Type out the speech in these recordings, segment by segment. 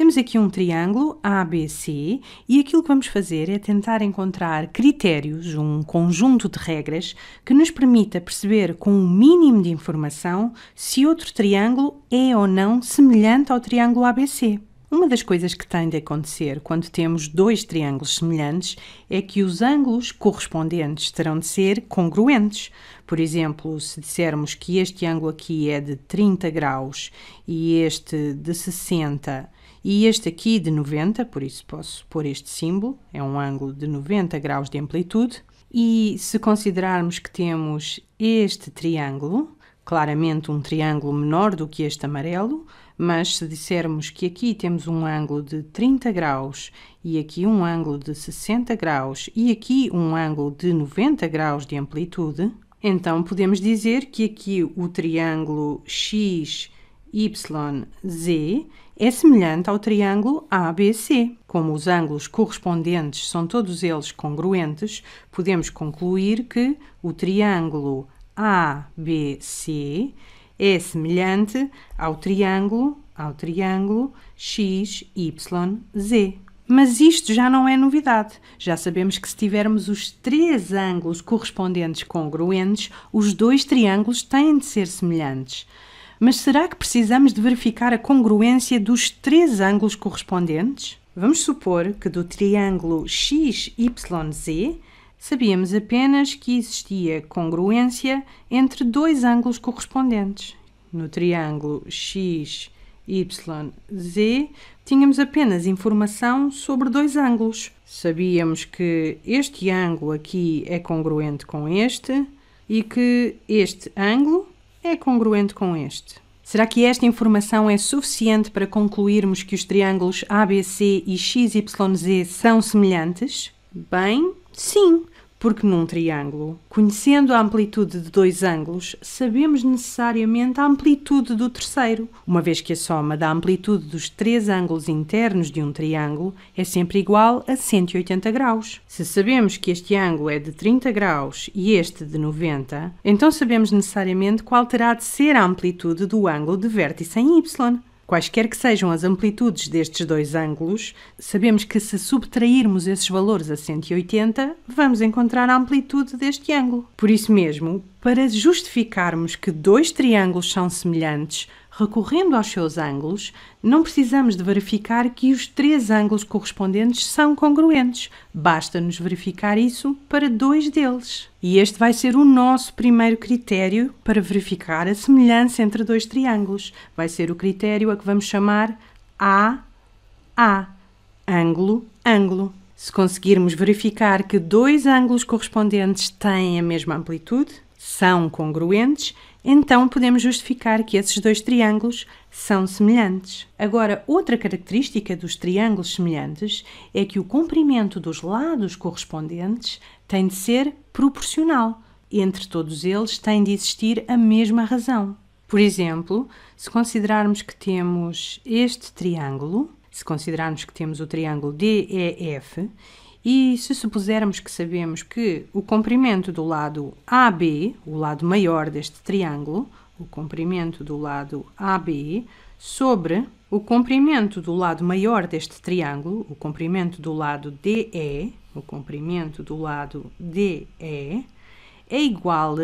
Temos aqui um triângulo ABC e aquilo que vamos fazer é tentar encontrar critérios, um conjunto de regras que nos permita perceber com o um mínimo de informação se outro triângulo é ou não semelhante ao triângulo ABC. Uma das coisas que tem de acontecer quando temos dois triângulos semelhantes é que os ângulos correspondentes terão de ser congruentes. Por exemplo, se dissermos que este ângulo aqui é de 30 graus e este de 60 e este aqui de 90, por isso posso pôr este símbolo, é um ângulo de 90 graus de amplitude. E se considerarmos que temos este triângulo, claramente um triângulo menor do que este amarelo, mas se dissermos que aqui temos um ângulo de 30 graus e aqui um ângulo de 60 graus e aqui um ângulo de 90 graus de amplitude, então podemos dizer que aqui o triângulo X YZ é semelhante ao triângulo ABC. Como os ângulos correspondentes são todos eles congruentes, podemos concluir que o triângulo ABC é semelhante ao triângulo ao triângulo XYZ. Mas isto já não é novidade. Já sabemos que se tivermos os três ângulos correspondentes congruentes, os dois triângulos têm de ser semelhantes. Mas será que precisamos de verificar a congruência dos três ângulos correspondentes? Vamos supor que do triângulo XYZ sabíamos apenas que existia congruência entre dois ângulos correspondentes. No triângulo XYZ, tínhamos apenas informação sobre dois ângulos. Sabíamos que este ângulo aqui é congruente com este e que este ângulo é congruente com este. Será que esta informação é suficiente para concluirmos que os triângulos ABC e XYZ são semelhantes? Bem, sim, porque num triângulo, conhecendo a amplitude de dois ângulos, sabemos necessariamente a amplitude do terceiro, uma vez que a soma da amplitude dos três ângulos internos de um triângulo é sempre igual a 180 graus. Se sabemos que este ângulo é de 30 graus e este de 90, então sabemos necessariamente qual terá de ser a amplitude do ângulo de vértice em y. Quaisquer que sejam as amplitudes destes dois ângulos, sabemos que se subtrairmos esses valores a 180, vamos encontrar a amplitude deste ângulo. Por isso mesmo, para justificarmos que dois triângulos são semelhantes, recorrendo aos seus ângulos, não precisamos de verificar que os três ângulos correspondentes são congruentes. Basta-nos verificar isso para dois deles. E este vai ser o nosso primeiro critério para verificar a semelhança entre dois triângulos. Vai ser o critério a que vamos chamar A, A, ângulo, ângulo. Se conseguirmos verificar que dois ângulos correspondentes têm a mesma amplitude, são congruentes então podemos justificar que esses dois triângulos são semelhantes. Agora, outra característica dos triângulos semelhantes é que o comprimento dos lados correspondentes tem de ser proporcional. Entre todos eles tem de existir a mesma razão. Por exemplo, se considerarmos que temos este triângulo, se considerarmos que temos o triângulo DEF e se supusermos que sabemos que o comprimento do lado AB, o lado maior deste triângulo, o comprimento do lado AB sobre o comprimento do lado maior deste triângulo, o comprimento do lado DE, o comprimento do lado DE é igual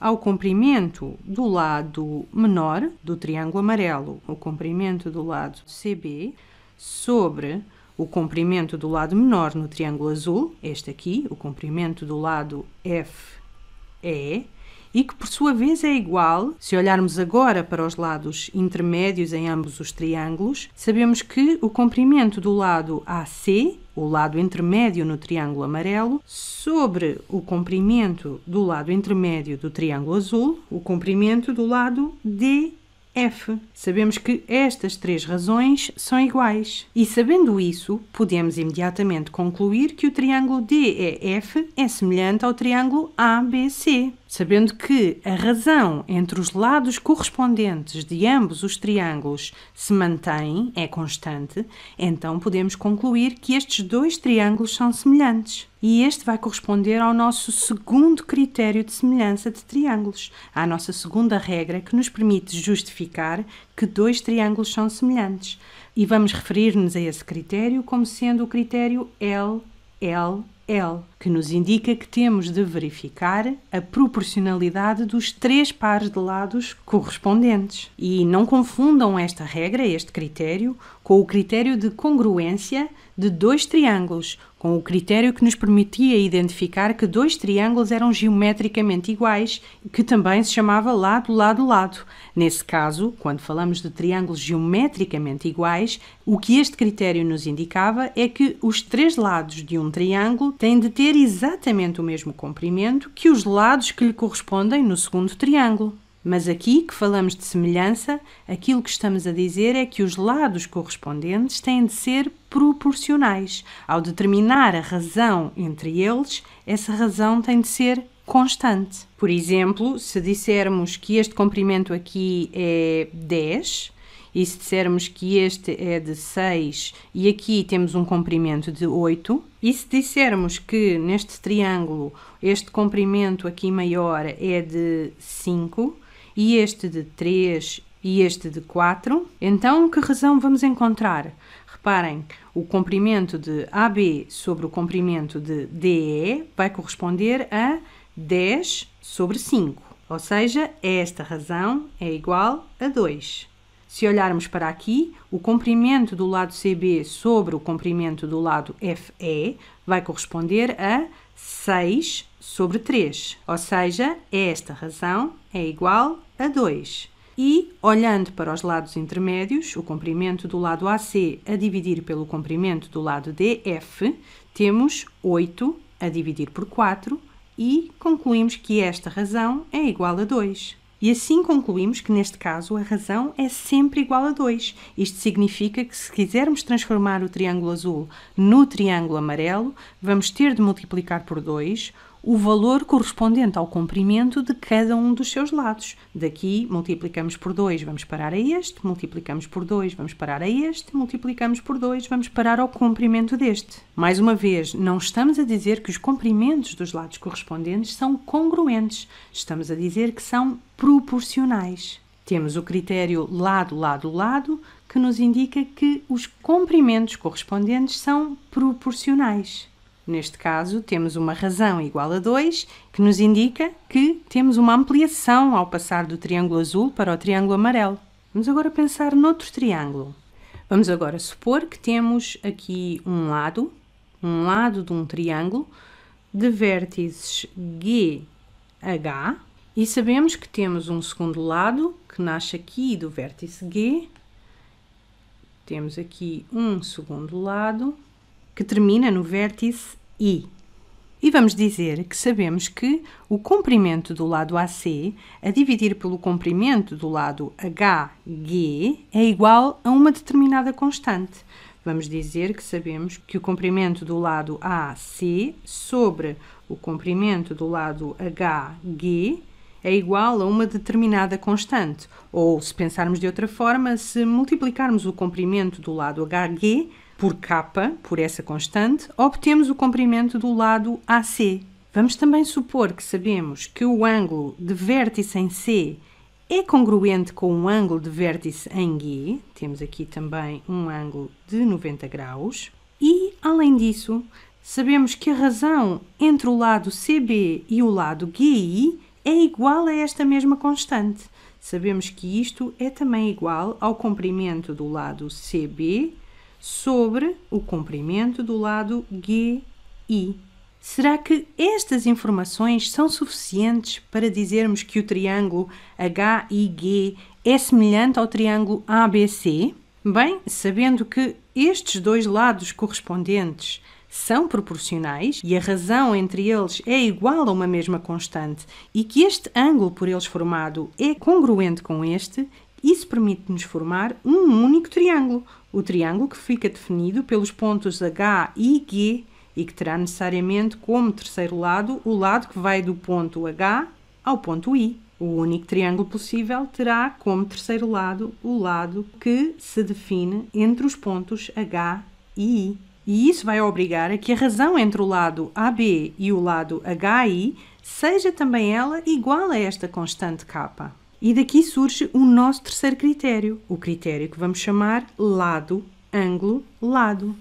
ao comprimento do lado menor do triângulo amarelo, o comprimento do lado CB sobre o comprimento do lado menor no triângulo azul, este aqui, o comprimento do lado FE, e que por sua vez é igual, se olharmos agora para os lados intermédios em ambos os triângulos, sabemos que o comprimento do lado AC, o lado intermédio no triângulo amarelo, sobre o comprimento do lado intermédio do triângulo azul, o comprimento do lado DE. F. Sabemos que estas três razões são iguais. E sabendo isso, podemos imediatamente concluir que o triângulo DEF é, é semelhante ao triângulo ABC sabendo que a razão entre os lados correspondentes de ambos os triângulos se mantém, é constante, então podemos concluir que estes dois triângulos são semelhantes. E este vai corresponder ao nosso segundo critério de semelhança de triângulos, à nossa segunda regra que nos permite justificar que dois triângulos são semelhantes. E vamos referir-nos a esse critério como sendo o critério LLL. L, que nos indica que temos de verificar a proporcionalidade dos três pares de lados correspondentes. E não confundam esta regra, este critério, com o critério de congruência de dois triângulos, com o critério que nos permitia identificar que dois triângulos eram geometricamente iguais, que também se chamava lado, lado, lado. Nesse caso, quando falamos de triângulos geometricamente iguais, o que este critério nos indicava é que os três lados de um triângulo têm de ter exatamente o mesmo comprimento que os lados que lhe correspondem no segundo triângulo. Mas aqui que falamos de semelhança, aquilo que estamos a dizer é que os lados correspondentes têm de ser proporcionais. Ao determinar a razão entre eles, essa razão tem de ser constante. Por exemplo, se dissermos que este comprimento aqui é 10, e se dissermos que este é de 6 e aqui temos um comprimento de 8, e se dissermos que neste triângulo este comprimento aqui maior é de 5, e este de 3 e este de 4, então que razão vamos encontrar? Reparem, o comprimento de AB sobre o comprimento de DE vai corresponder a 10 sobre 5, ou seja, esta razão é igual a 2. Se olharmos para aqui, o comprimento do lado CB sobre o comprimento do lado FE vai corresponder a 6 sobre 3, ou seja, esta razão é igual a 2 e, olhando para os lados intermédios, o comprimento do lado AC a dividir pelo comprimento do lado DF, temos 8 a dividir por 4 e concluímos que esta razão é igual a 2. E assim concluímos que, neste caso, a razão é sempre igual a 2. Isto significa que, se quisermos transformar o triângulo azul no triângulo amarelo, vamos ter de multiplicar por 2 o valor correspondente ao comprimento de cada um dos seus lados. Daqui multiplicamos por 2, vamos parar a este, multiplicamos por 2, vamos parar a este, multiplicamos por 2, vamos parar ao comprimento deste. Mais uma vez, não estamos a dizer que os comprimentos dos lados correspondentes são congruentes, estamos a dizer que são proporcionais. Temos o critério lado, lado, lado, que nos indica que os comprimentos correspondentes são proporcionais. Neste caso, temos uma razão igual a 2, que nos indica que temos uma ampliação ao passar do triângulo azul para o triângulo amarelo. Vamos agora pensar noutro triângulo. Vamos agora supor que temos aqui um lado, um lado de um triângulo, de vértices G, H, e sabemos que temos um segundo lado, que nasce aqui do vértice G, temos aqui um segundo lado, que termina no vértice I. E vamos dizer que sabemos que o comprimento do lado AC a dividir pelo comprimento do lado HG é igual a uma determinada constante. Vamos dizer que sabemos que o comprimento do lado AC sobre o comprimento do lado HG é igual a uma determinada constante. Ou, se pensarmos de outra forma, se multiplicarmos o comprimento do lado HG por K, por essa constante, obtemos o comprimento do lado AC. Vamos também supor que sabemos que o ângulo de vértice em C é congruente com o ângulo de vértice em G, temos aqui também um ângulo de 90 graus, e, além disso, sabemos que a razão entre o lado CB e o lado GI é igual a esta mesma constante. Sabemos que isto é também igual ao comprimento do lado CB sobre o comprimento do lado GI. Será que estas informações são suficientes para dizermos que o triângulo HIG é semelhante ao triângulo ABC? Bem, sabendo que estes dois lados correspondentes são proporcionais e a razão entre eles é igual a uma mesma constante e que este ângulo por eles formado é congruente com este, isso permite-nos formar um único triângulo, o triângulo que fica definido pelos pontos H e G e que terá necessariamente como terceiro lado o lado que vai do ponto H ao ponto I. O único triângulo possível terá como terceiro lado o lado que se define entre os pontos H e I. E isso vai obrigar a que a razão entre o lado AB e o lado HI seja também ela igual a esta constante K. E daqui surge o nosso terceiro critério, o critério que vamos chamar lado, ângulo, lado.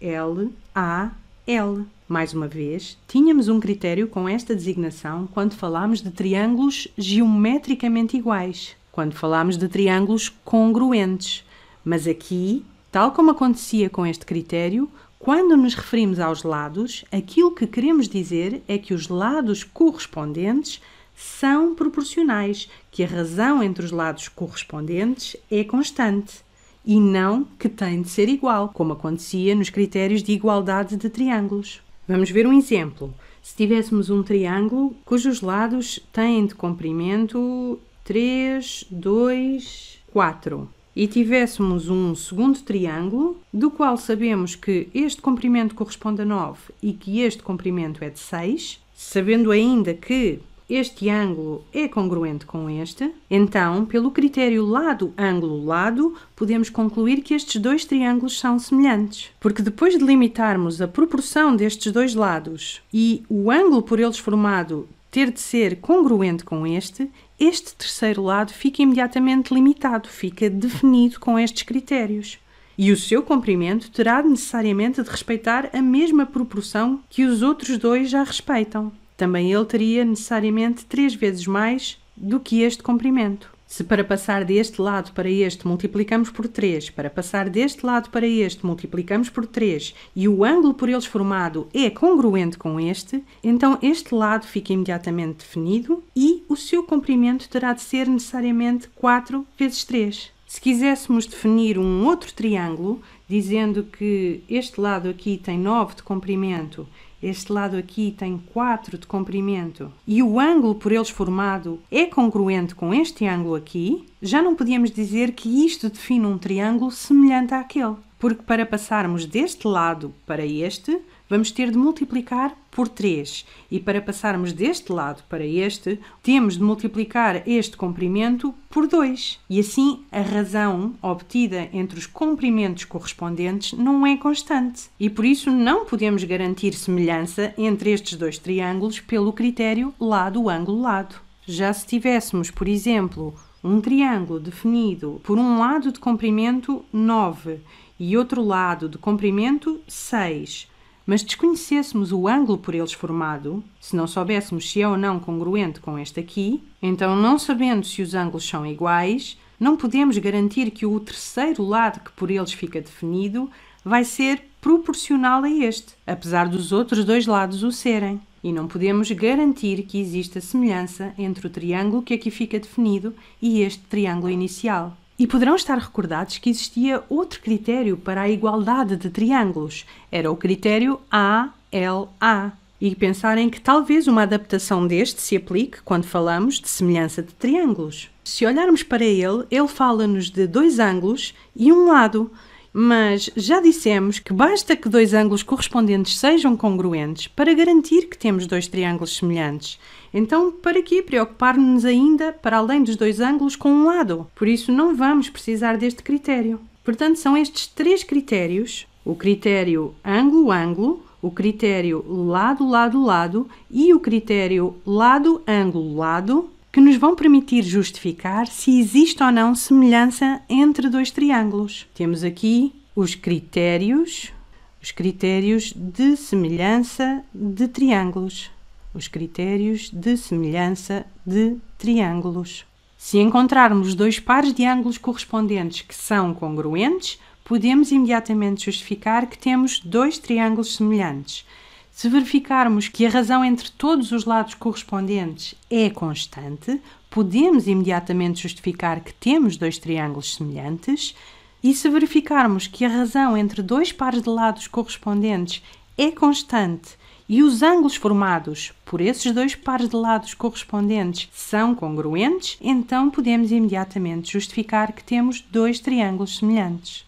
L, A, L. Mais uma vez, tínhamos um critério com esta designação quando falámos de triângulos geometricamente iguais, quando falámos de triângulos congruentes. Mas aqui, tal como acontecia com este critério, quando nos referimos aos lados, aquilo que queremos dizer é que os lados correspondentes são proporcionais, que a razão entre os lados correspondentes é constante e não que tem de ser igual, como acontecia nos critérios de igualdade de triângulos. Vamos ver um exemplo. Se tivéssemos um triângulo cujos lados têm de comprimento 3, 2, 4 e tivéssemos um segundo triângulo, do qual sabemos que este comprimento corresponde a 9 e que este comprimento é de 6, sabendo ainda que este ângulo é congruente com este, então, pelo critério lado-ângulo-lado, podemos concluir que estes dois triângulos são semelhantes. Porque depois de limitarmos a proporção destes dois lados e o ângulo por eles formado ter de ser congruente com este, este terceiro lado fica imediatamente limitado, fica definido com estes critérios e o seu comprimento terá necessariamente de respeitar a mesma proporção que os outros dois já respeitam. Também ele teria necessariamente três vezes mais do que este comprimento. Se para passar deste lado para este multiplicamos por 3, para passar deste lado para este multiplicamos por 3 e o ângulo por eles formado é congruente com este, então este lado fica imediatamente definido e o seu comprimento terá de ser necessariamente 4 vezes 3. Se quiséssemos definir um outro triângulo, dizendo que este lado aqui tem 9 de comprimento, este lado aqui tem 4 de comprimento e o ângulo por eles formado é congruente com este ângulo aqui, já não podíamos dizer que isto define um triângulo semelhante àquele, porque para passarmos deste lado para este, vamos ter de multiplicar por 3. E para passarmos deste lado para este, temos de multiplicar este comprimento por 2. E assim a razão obtida entre os comprimentos correspondentes não é constante. E por isso não podemos garantir semelhança entre estes dois triângulos pelo critério lado-ângulo-lado. Já se tivéssemos, por exemplo, um triângulo definido por um lado de comprimento 9 e outro lado de comprimento 6, mas desconhecêssemos o ângulo por eles formado, se não soubéssemos se é ou não congruente com este aqui, então, não sabendo se os ângulos são iguais, não podemos garantir que o terceiro lado que por eles fica definido vai ser proporcional a este, apesar dos outros dois lados o serem. E não podemos garantir que exista semelhança entre o triângulo que aqui fica definido e este triângulo inicial. E poderão estar recordados que existia outro critério para a igualdade de triângulos. Era o critério ALA. E pensarem que talvez uma adaptação deste se aplique quando falamos de semelhança de triângulos. Se olharmos para ele, ele fala-nos de dois ângulos e um lado, mas já dissemos que basta que dois ângulos correspondentes sejam congruentes para garantir que temos dois triângulos semelhantes. Então, para que preocupar-nos ainda para além dos dois ângulos com um lado? Por isso, não vamos precisar deste critério. Portanto, são estes três critérios: o critério ângulo-ângulo, o critério lado-lado-lado e o critério lado-ângulo-lado que nos vão permitir justificar se existe ou não semelhança entre dois triângulos. Temos aqui os critérios, os critérios de semelhança de triângulos. Os critérios de semelhança de triângulos. Se encontrarmos dois pares de ângulos correspondentes que são congruentes, podemos imediatamente justificar que temos dois triângulos semelhantes. Se verificarmos que a razão entre todos os lados correspondentes é constante, podemos imediatamente justificar que temos dois triângulos semelhantes, e se verificarmos que a razão entre dois pares de lados correspondentes é constante e os ângulos formados por esses dois pares de lados correspondentes são congruentes, então podemos imediatamente justificar que temos dois triângulos semelhantes.